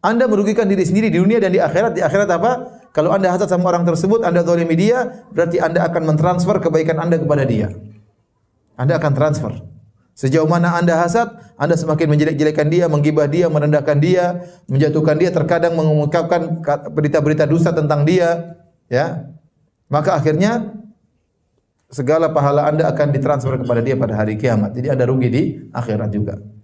Anda merugikan diri sendiri di dunia dan di akhirat. Di akhirat apa? Kalau anda hasad sama orang tersebut, anda zalimi dia, berarti anda akan mentransfer kebaikan anda kepada dia. Anda akan transfer. Sejauh mana anda hasad, anda semakin menjelek-jelekan dia, menggibah dia, merendahkan dia, menjatuhkan dia, terkadang mengungkapkan berita-berita dusta tentang dia. Ya, Maka akhirnya, segala pahala anda akan ditransfer kepada dia pada hari kiamat. Jadi anda rugi di akhirat juga.